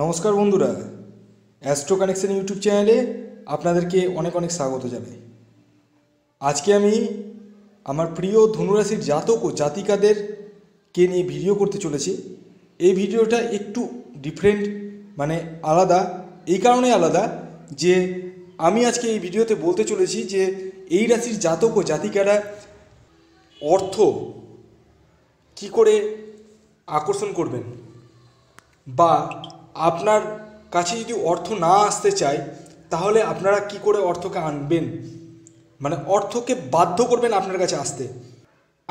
নমস্কার বন্ধুরা astro connection YouTube চ্যানেলে আপনাদেরকে অনেক অনেক স্বাগত জানাই আজকে আমি আমার প্রিয় ধনুরাশির জাতক ও জাতিকাদের কে নিয়ে ভিডিও করতে চলেছি এই ভিডিওটা একটু ডিফারেন্ট মানে আলাদা এই কারণে আলাদা যে আমি আজকে এই ভিডিওতে বলতে চলেছি যে এই রাশির জাতক ও জাতিকারা অর্থ কি করে আকর্ষণ করবেন বা আপনার কাছে যদি অর্থ না আসতে চায় তাহলে আপনারা কি করে অর্থকে আনবেন মানে অর্থকে বাধ্য করবেন আপনার কাছে আসতে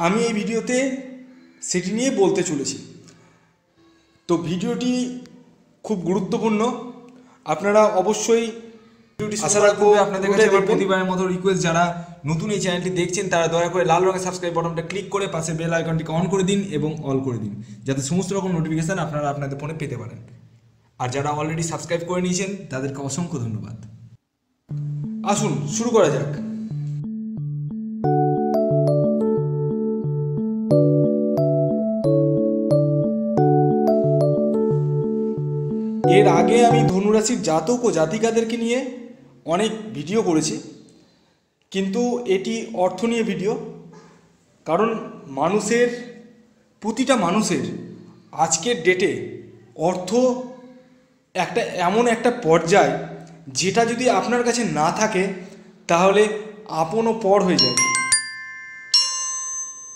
আমি এই ভিডিওতে সেটি নিয়ে বলতে চলেছি তো ভিডিওটি খুব গুরুত্বপূর্ণ আপনারা অবশ্যই আশা রাখবো আপনাদের কাছে এবার প্রতিবারের মতো রিকোয়েস্ট যারা নতুন এই চ্যানেলটি দেখছেন তারা দয়া করে লাল রঙের সাবস্ক্রাইব বাটনটা ক্লিক করে পাশে বেল আইকনটিকে অন করে দিন এবং অল করে দিন যাতে সমস্ত রকম নোটিফিকেশান আপনারা আপনাদের ফোনে পেতে পারেন আর যারা অলরেডি সাবস্ক্রাইব করে নিয়েছেন তাদেরকে অসংখ্য ধন্যবাদ আসুন শুরু করা যাক এর আগে আমি ধনুরাশির জাতক ও জাতিকাদেরকে নিয়ে অনেক ভিডিও করেছি কিন্তু এটি অর্থ নিয়ে ভিডিও কারণ মানুষের প্রতিটা মানুষের আজকের ডেটে অর্থ একটা এমন একটা পর্যায় যেটা যদি আপনার কাছে না থাকে তাহলে আপনও পর হয়ে যায়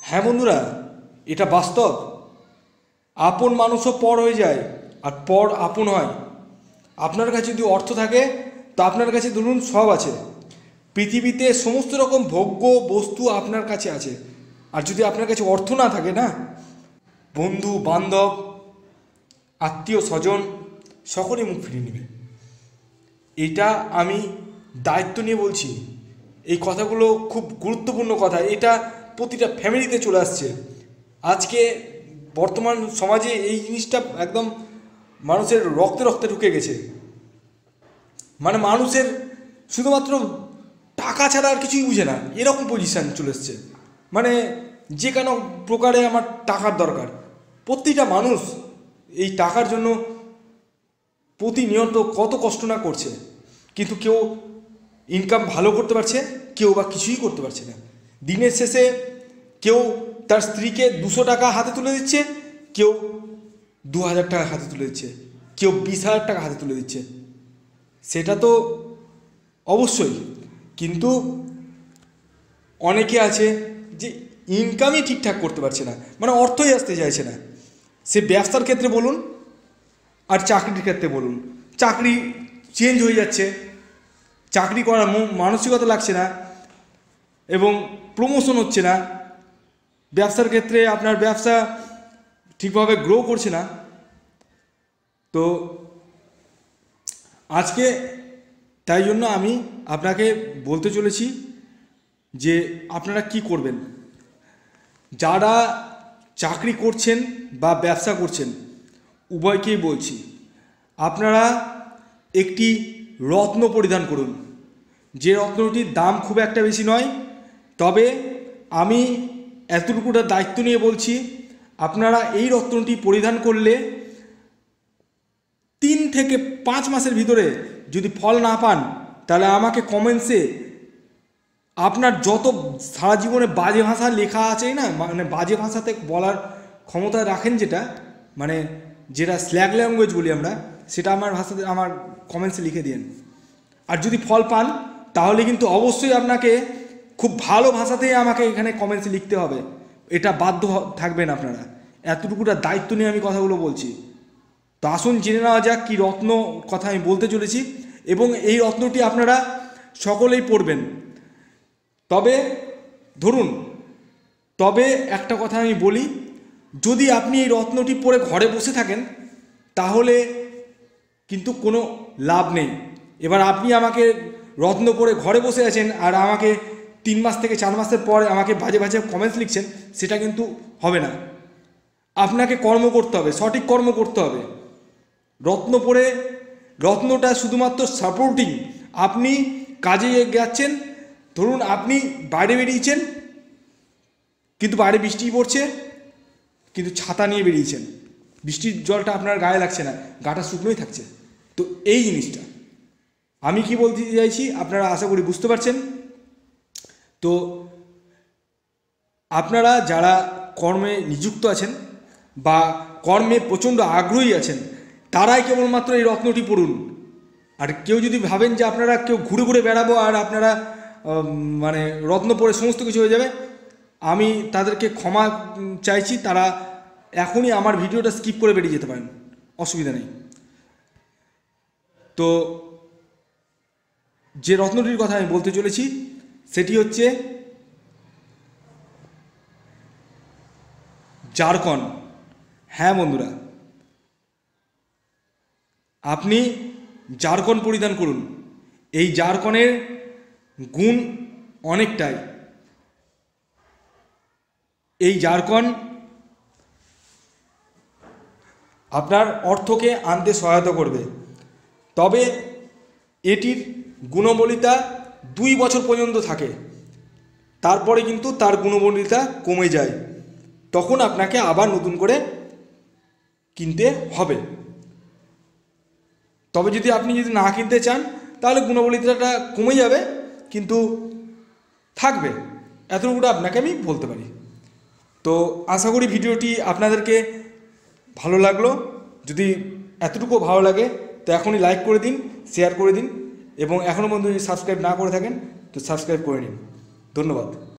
হ্যাঁ বন্ধুরা এটা বাস্তব আপন মানুষও পর হয়ে যায় আর পর আপন হয় আপনার কাছে যদি অর্থ থাকে তা আপনার কাছে ধরুন সব আছে পৃথিবীতে সমস্ত রকম ভোগ্য বস্তু আপনার কাছে আছে আর যদি আপনার কাছে অর্থ না থাকে না বন্ধু বান্ধব আত্মীয় স্বজন সকলে মুখ ফিরিয়ে নেবে এটা আমি দায়িত্ব নিয়ে বলছি এই কথাগুলো খুব গুরুত্বপূর্ণ কথা এটা প্রতিটা ফ্যামিলিতে চলে আসছে আজকে বর্তমান সমাজে এই জিনিসটা একদম মানুষের রক্তে রক্তে ঢুকে গেছে মানে মানুষের শুধুমাত্র টাকা ছাড়া আর কিছুই বুঝে না এরকম পজিশান চলে এসছে মানে যে কোনো প্রকারে আমার টাকার দরকার প্রতিটা মানুষ এই টাকার জন্য প্রতিনিয়ত কত কষ্ট না করছে কিন্তু কেউ ইনকাম ভালো করতে পারছে কেউ বা কিছুই করতে পারছে না দিনের শেষে কেউ তার স্ত্রীকে দুশো টাকা হাতে তুলে দিচ্ছে কেউ দু হাজার টাকা হাতে তুলে দিচ্ছে কেউ বিশ হাজার টাকা হাতে তুলে দিচ্ছে সেটা তো অবশ্যই কিন্তু অনেকে আছে যে ইনকামই ঠিকঠাক করতে পারছে না মানে অর্থই আসতে চাইছে না সে ব্যবসার ক্ষেত্রে বলুন আর চাকরির ক্ষেত্রে বলুন চাকরি চেঞ্জ হয়ে যাচ্ছে চাকরি করার মানসিকতা লাগছে না এবং প্রমোশন হচ্ছে না ব্যবসার ক্ষেত্রে আপনার ব্যবসা ঠিকভাবে গ্রো করছে না তো আজকে তাই জন্য আমি আপনাকে বলতে চলেছি যে আপনারা কি করবেন যারা চাকরি করছেন বা ব্যবসা করছেন উভয়কেই বলছি আপনারা একটি রত্ন পরিধান করুন যে রত্নটির দাম খুব একটা বেশি নয় তবে আমি এতটুকুটা দায়িত্ব নিয়ে বলছি আপনারা এই রত্নটি পরিধান করলে তিন থেকে পাঁচ মাসের ভিতরে যদি ফল না পান তাহলে আমাকে কমেন্টসে আপনার যত সারা জীবনে বাজে ভাষা লেখা আছে না মানে বাজে ভাষাতে বলার ক্ষমতা রাখেন যেটা মানে যেটা স্ল্যাগ ল্যাঙ্গুয়েজ বলি আমরা সেটা আমার ভাষাতে আমার কমেন্টসে লিখে দিন আর যদি ফল পান তাহলে কিন্তু অবশ্যই আপনাকে খুব ভালো ভাষাতেই আমাকে এখানে কমেন্টসে লিখতে হবে এটা বাধ্য থাকবেন আপনারা এতটুকুটা দায়িত্ব নিয়ে আমি কথাগুলো বলছি তো আসুন জেনে নেওয়া যাক কী রত্ন কথা আমি বলতে চলেছি এবং এই রত্নটি আপনারা সকলেই পড়বেন তবে ধরুন তবে একটা কথা আমি বলি যদি আপনি এই রত্নটি পরে ঘরে বসে থাকেন তাহলে কিন্তু কোনো লাভ নেই এবার আপনি আমাকে রত্ন পরে ঘরে বসে আছেন আর আমাকে তিন মাস থেকে চার মাসের পরে আমাকে বাজে বাজে কমেন্টস লিখছেন সেটা কিন্তু হবে না আপনাকে কর্ম করতে হবে সঠিক কর্ম করতে হবে রত্ন পরে রত্নটা শুধুমাত্র সাপোর্টিং আপনি কাজে যাচ্ছেন ধরুন আপনি বাইরে বেরিয়েছেন কিন্তু বাইরে বৃষ্টি পড়ছে কিন্তু ছাতা নিয়ে বেরিয়েছেন বৃষ্টির জলটা আপনার গায়ে লাগছে না গাটা শুকনোই থাকছে তো এই জিনিসটা আমি কি বলতে চাইছি আপনারা আশা করি বুঝতে পারছেন তো আপনারা যারা কর্মে নিযুক্ত আছেন বা কর্মে প্রচণ্ড আগ্রহী আছেন তারাই কেবলমাত্র এই রত্নটি পড়ুন আর কেউ যদি ভাবেন যে আপনারা কেউ ঘুরে ঘুরে বেড়াবো আর আপনারা মানে রত্ন পড়ে সমস্ত কিছু হয়ে যাবে আমি তাদেরকে ক্ষমা চাইছি তারা এখনই আমার ভিডিওটা স্কিপ করে বেরিয়ে যেতে পারেন অসুবিধা নেই তো যে রত্নটির কথা আমি বলতে চলেছি সেটি হচ্ছে জারকন হ্যাঁ বন্ধুরা আপনি জারকন পরিধান করুন এই জারকনের গুণ অনেকটাই এই ঝাড়খণ্ড আপনার অর্থকে আনতে সহায়তা করবে তবে এটির গুণবলিতা দুই বছর পর্যন্ত থাকে তারপরে কিন্তু তার গুণবলিতা কমে যায় তখন আপনাকে আবার নতুন করে কিনতে হবে তবে যদি আপনি যদি না কিনতে চান তাহলে গুণবলিতাটা কমে যাবে কিন্তু থাকবে এতটুকুটা আপনাকে আমি বলতে পারি তো আশা করি ভিডিওটি আপনাদেরকে ভালো লাগলো যদি এতটুকু ভালো লাগে তো এখনই লাইক করে দিন শেয়ার করে দিন এবং এখনও পর্যন্ত যদি সাবস্ক্রাইব না করে থাকেন তো সাবস্ক্রাইব করে নিন ধন্যবাদ